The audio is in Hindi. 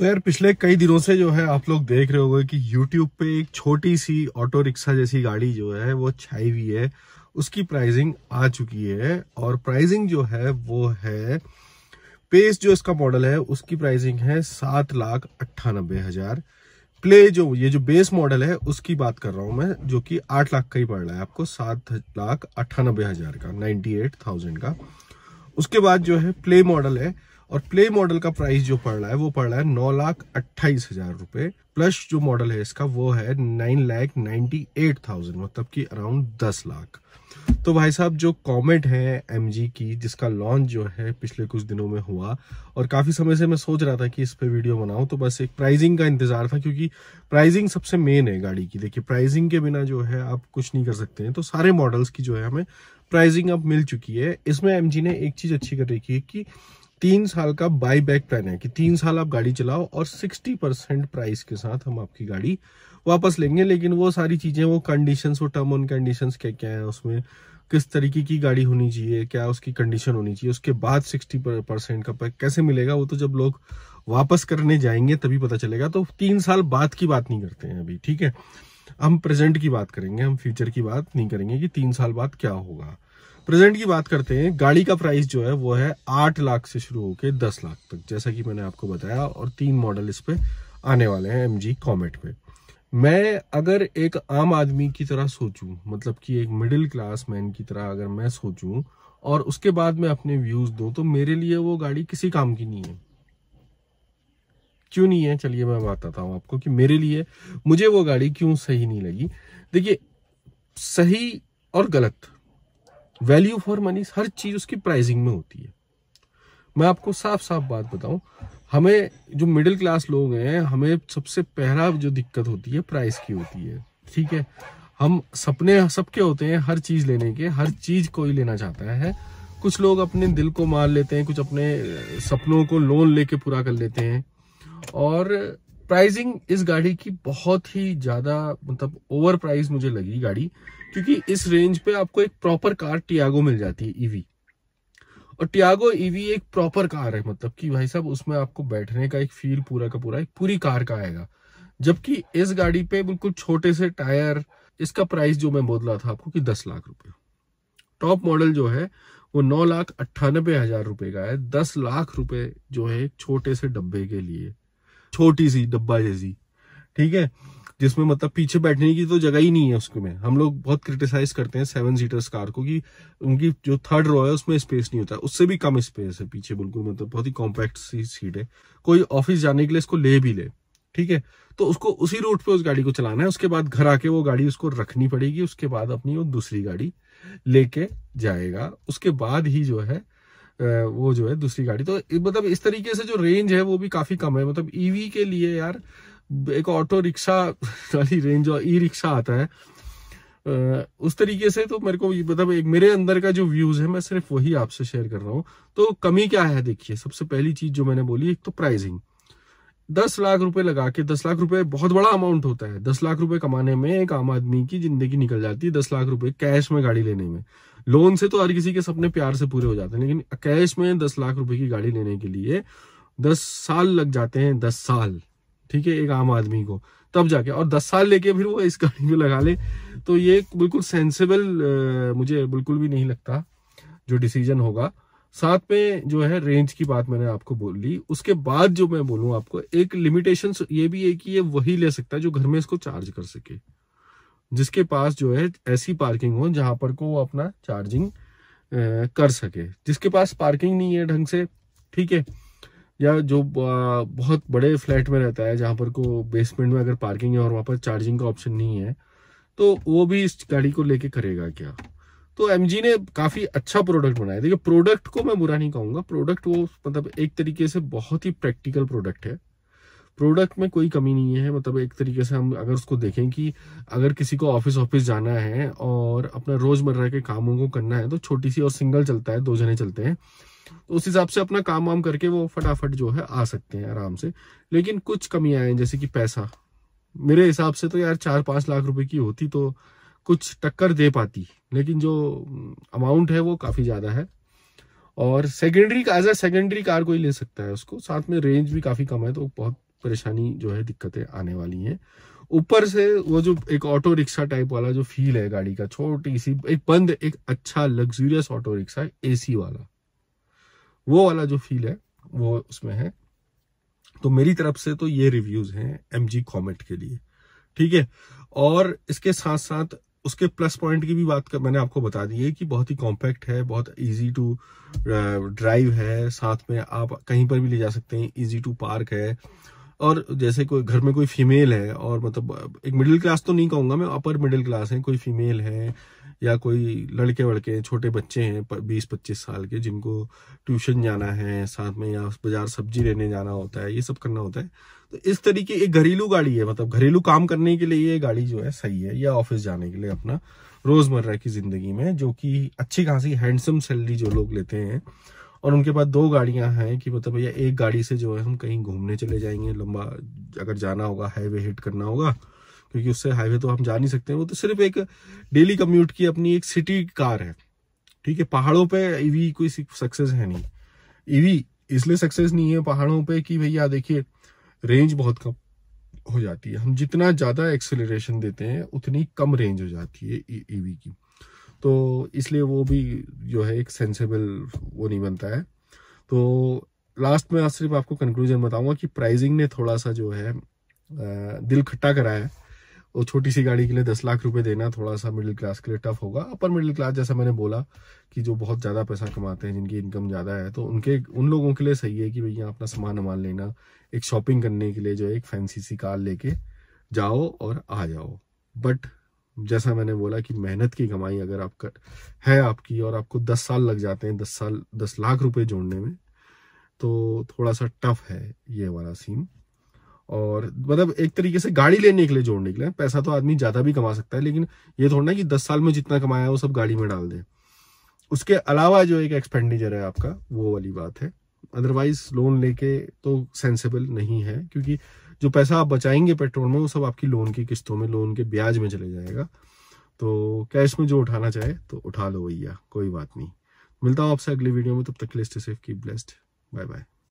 तो यार पिछले कई दिनों से जो है आप लोग देख रहे होंगे कि YouTube पे एक छोटी सी ऑटो रिक्शा जैसी गाड़ी जो है वो छाई हुई है उसकी प्राइसिंग आ चुकी है और प्राइसिंग जो है वो है पेस जो इसका मॉडल है उसकी प्राइसिंग है सात लाख अट्ठानबे हजार प्ले जो ये जो बेस मॉडल है उसकी बात कर रहा हूं मैं जो कि आठ लाख का ही पड़ रहा है आपको सात लाख अट्ठानबे हजार का नाइन्टी एट थाउजेंड का उसके बाद जो है प्ले मॉडल है और प्ले मॉडल का प्राइस जो पड़ रहा है वो पड़ रहा है नौ लाख अट्ठाईस हजार रूपए प्लस जो मॉडल है इसका वो है nine lakh ninety eight thousand मतलब की अराउंड दस लाख तो भाई साहब जो कॉमेट है एम की जिसका लॉन्च जो है पिछले कुछ दिनों में हुआ और काफ़ी समय से मैं सोच रहा था कि इस पर वीडियो बनाऊं तो बस एक प्राइजिंग का इंतज़ार था क्योंकि प्राइजिंग सबसे मेन है गाड़ी की देखिए प्राइजिंग के बिना जो है आप कुछ नहीं कर सकते हैं तो सारे मॉडल्स की जो है हमें प्राइजिंग अब मिल चुकी है इसमें एम ने एक चीज़ अच्छी कर रखी है कि तीन साल का बाई बैक प्लान है कि तीन साल आप गाड़ी चलाओ और 60 परसेंट प्राइस के साथ हम आपकी गाड़ी वापस लेंगे लेकिन वो सारी चीज़ें वो कंडीशंस वो टर्म ऑन कंडीशंस क्या क्या है उसमें किस तरीके की गाड़ी होनी चाहिए क्या उसकी कंडीशन होनी चाहिए उसके बाद सिक्सटी परसेंट का पैक कैसे मिलेगा वो तो जब लोग वापस करने जाएंगे तभी पता चलेगा तो तीन साल बाद की बात नहीं करते हैं अभी ठीक है हम प्रेजेंट की बात करेंगे हम फ्यूचर की बात नहीं करेंगे कि तीन साल बाद क्या होगा प्रेजेंट की बात करते हैं गाड़ी का प्राइस जो है वो है आठ लाख से शुरू होकर दस लाख तक जैसा कि मैंने आपको बताया और तीन मॉडल इस पे आने वाले हैं एम जी कॉमेट पे मैं अगर एक आम आदमी की तरह सोचूं मतलब कि एक मिडिल क्लास मैन की तरह अगर मैं सोचूं और उसके बाद मैं अपने व्यूज दूं तो मेरे लिए वो गाड़ी किसी काम की नहीं है क्यों नहीं है चलिए मैं बताता हूं आपको कि मेरे लिए मुझे वो गाड़ी क्यों सही नहीं लगी देखिए सही और गलत वैल्यू फॉर मनी हर चीज़ उसकी प्राइसिंग में होती है मैं आपको साफ साफ बात बताऊं हमें जो मिडिल क्लास लोग हैं हमें सबसे पहला जो दिक्कत होती है प्राइस की होती है ठीक है हम सपने सबके होते हैं हर चीज़ लेने के हर चीज़ कोई लेना चाहता है कुछ लोग अपने दिल को मार लेते हैं कुछ अपने सपनों को लोन लेके पूरा कर लेते हैं और प्राइसिंग इस गाड़ी की बहुत ही ज्यादा मतलब ओवर प्राइस मुझे लगी गाड़ी क्योंकि इस रेंज पे आपको एक प्रॉपर कार टियागो मिल जाती है ईवी e और टियागो ईवी e एक प्रॉपर कार है मतलब कि भाई साहब उसमें आपको बैठने का एक फील पूरा का पूरा एक पूरी कार का आएगा जबकि इस गाड़ी पे बिल्कुल छोटे से टायर इसका प्राइस जो मैं बोल रहा था आपको कि दस लाख रुपए टॉप मॉडल जो है वो नौ लाख अट्ठानबे हजार रुपए का है दस लाख रुपए जो है छोटे से डब्बे के लिए छोटी सी डब्बा जैसी ठीक है जिसमें मतलब पीछे बैठने की तो जगह ही नहीं है उसके में हम लोग बहुत क्रिटिसाइज करते हैं सेवन सीटर्स कार को कि उनकी जो थर्ड रो है उसमें स्पेस नहीं होता उससे भी कम स्पेस है पीछे बिल्कुल मतलब बहुत ही कॉम्पैक्ट सी सीट है कोई ऑफिस जाने के लिए इसको ले भी ले ठीक है तो उसको उसी रूट पे उस गाड़ी को चलाना है उसके बाद घर आके वो गाड़ी उसको रखनी पड़ेगी उसके बाद अपनी वो दूसरी गाड़ी लेके जाएगा उसके बाद ही जो है वो जो है दूसरी गाड़ी तो मतलब इस तरीके से जो रेंज है वो भी काफी कम है मतलब ईवी e के लिए यार एक ऑटो रिक्शा वाली रेंज और ई e रिक्शा आता है उस तरीके से तो मेरे को मतलब एक मेरे अंदर का जो व्यूज है मैं सिर्फ वही आपसे शेयर कर रहा हूँ तो कमी क्या है देखिए सबसे पहली चीज जो मैंने बोली एक तो प्राइसिंग दस लाख रुपए लगा के दस लाख रुपए बहुत बड़ा अमाउंट होता है दस लाख रुपए कमाने में एक आम आदमी की जिंदगी निकल जाती है दस लाख रुपए कैश में गाड़ी लेने में लोन से तो हर किसी के सपने प्यार से पूरे हो जाते हैं लेकिन कैश में दस लाख रुपए की गाड़ी लेने के लिए दस साल लग जाते हैं दस साल ठीक है एक आम आदमी को तब जाके और दस साल लेके फिर वो इस गाड़ी में लगा ले तो ये बिल्कुल सेंसेबल मुझे बिल्कुल भी नहीं लगता जो डिसीजन होगा साथ में जो है रेंज की बात मैंने आपको बोली उसके बाद जो मैं बोलूं आपको एक लिमिटेशन ये भी है कि ये वही ले सकता है जो घर में इसको चार्ज कर सके जिसके पास जो है ऐसी पार्किंग हो जहां पर को वो अपना चार्जिंग कर सके जिसके पास पार्किंग नहीं है ढंग से ठीक है या जो बहुत बड़े फ्लैट में रहता है जहां पर को बेसमेंट में अगर पार्किंग है और वहां पर चार्जिंग का ऑप्शन नहीं है तो वो भी इस गाड़ी को लेके करेगा क्या तो एम ने काफी अच्छा प्रोडक्ट बनाया देखिए प्रोडक्ट को मैं बुरा नहीं कहूंगा प्रोडक्ट वो मतलब एक तरीके से बहुत ही प्रैक्टिकल प्रोडक्ट है प्रोडक्ट में कोई कमी नहीं है मतलब एक तरीके से हम अगर उसको देखें कि अगर किसी को ऑफिस ऑफिस जाना है और अपना रोजमर्रा के कामों को करना है तो छोटी सी और सिंगल चलता है दो जने चलते हैं तो उस हिसाब से अपना काम वाम करके वो फटाफट जो है आ सकते हैं आराम से लेकिन कुछ कमियां हैं जैसे कि पैसा मेरे हिसाब से तो यार चार पाँच लाख रुपए की होती तो कुछ टक्कर दे पाती लेकिन जो अमाउंट है वो काफ़ी ज़्यादा है और secondary as a secondary car कोई ले सकता है उसको साथ में रेंज भी काफ़ी कम है तो बहुत परेशानी जो है दिक्कतें आने वाली हैं ऊपर से वो जो एक ऑटो रिक्शा टाइप वाला जो फील है गाड़ी का छोटी सी एक बंद एक अच्छा लग्जूरियस ऑटो रिक्शा एसी वाला वो वाला जो फील है वो उसमें है तो मेरी तरफ से तो ये रिव्यूज हैं एम जी कॉमेट के लिए ठीक है और इसके साथ साथ उसके प्लस पॉइंट की भी बात कर मैंने आपको बता दी है कि बहुत ही कॉम्पैक्ट है बहुत इजी टू ड्राइव है साथ में आप कहीं पर भी ले जा सकते हैं इजी टू पार्क है और जैसे कोई घर में कोई फीमेल है और मतलब एक मिडिल क्लास तो नहीं कहूँगा मैं अपर मिडिल क्लास है कोई फीमेल है या कोई लड़के वड़के हैं छोटे बच्चे हैं बीस पच्चीस साल के जिनको ट्यूशन जाना है साथ में या बाजार सब्जी लेने जाना होता है ये सब करना होता है तो इस तरीके एक घरेलू गाड़ी है मतलब घरेलू काम करने के लिए ये गाड़ी जो है सही है या ऑफिस जाने के लिए अपना रोजमर्रा की जिंदगी में जो कि अच्छी खासी हैंडसम सैलरी जो लोग लेते हैं और उनके पास दो गाड़ियां हैं कि मतलब भैया एक गाड़ी से जो है हम कहीं घूमने चले जाएंगे लंबा अगर जाना होगा हाईवे हिट करना होगा क्योंकि उससे हाईवे तो हम जा नहीं सकते वो तो सिर्फ एक डेली कम्यूट की अपनी एक सिटी कार है ठीक है पहाड़ों पर ईवी e कोई सक्सेस है नहीं ईवी e इसलिए सक्सेस नहीं है पहाड़ों पर कि भैया देखिए रेंज बहुत कम हो जाती है हम जितना ज़्यादा एक्सेलरेशन देते हैं उतनी कम रेंज हो जाती है ईवी e की तो इसलिए वो भी जो है एक सेंसेबल वो नहीं बनता है तो लास्ट में आज सिर्फ आपको कंक्लूजन बताऊंगा कि प्राइजिंग ने थोड़ा सा जो है दिल खट्टा कराया है वो छोटी सी गाड़ी के लिए दस लाख रुपए देना थोड़ा सा मिडिल क्लास के लिए टफ होगा अपर मिडिल क्लास जैसा मैंने बोला कि जो बहुत ज़्यादा पैसा कमाते हैं जिनकी इनकम ज़्यादा है तो उनके उन लोगों के लिए सही है कि भैया अपना सामान वामान लेना एक शॉपिंग करने के लिए जो है एक फैंसी सी कार लेके जाओ और आ जाओ बट जैसा मैंने बोला कि मेहनत की कमाई अगर आपका है आपकी और आपको दस साल लग जाते हैं दस साल दस लाख रुपए जोड़ने में तो थोड़ा सा टफ है ये वाला सीन और मतलब एक तरीके से गाड़ी लेने के लिए जोड़ने के लिए पैसा तो आदमी ज़्यादा भी कमा सकता है लेकिन ये थोड़ा ना कि दस साल में जितना कमाया है वो सब गाड़ी में डाल दे उसके अलावा जो एक एक्सपेंडिचर है आपका वो वाली बात है अदरवाइज लोन लेके तो सेंसेबल नहीं है क्योंकि जो पैसा आप बचाएंगे पेट्रोल में वो सब आपकी लोन की किस्तों में लोन के ब्याज में चले जाएगा तो कैश में जो उठाना चाहे तो उठा लो भैया कोई बात नहीं मिलता हूँ आपसे अगली वीडियो में तब तक लिस्ट सेफ की ब्लेस्ड बाय बाय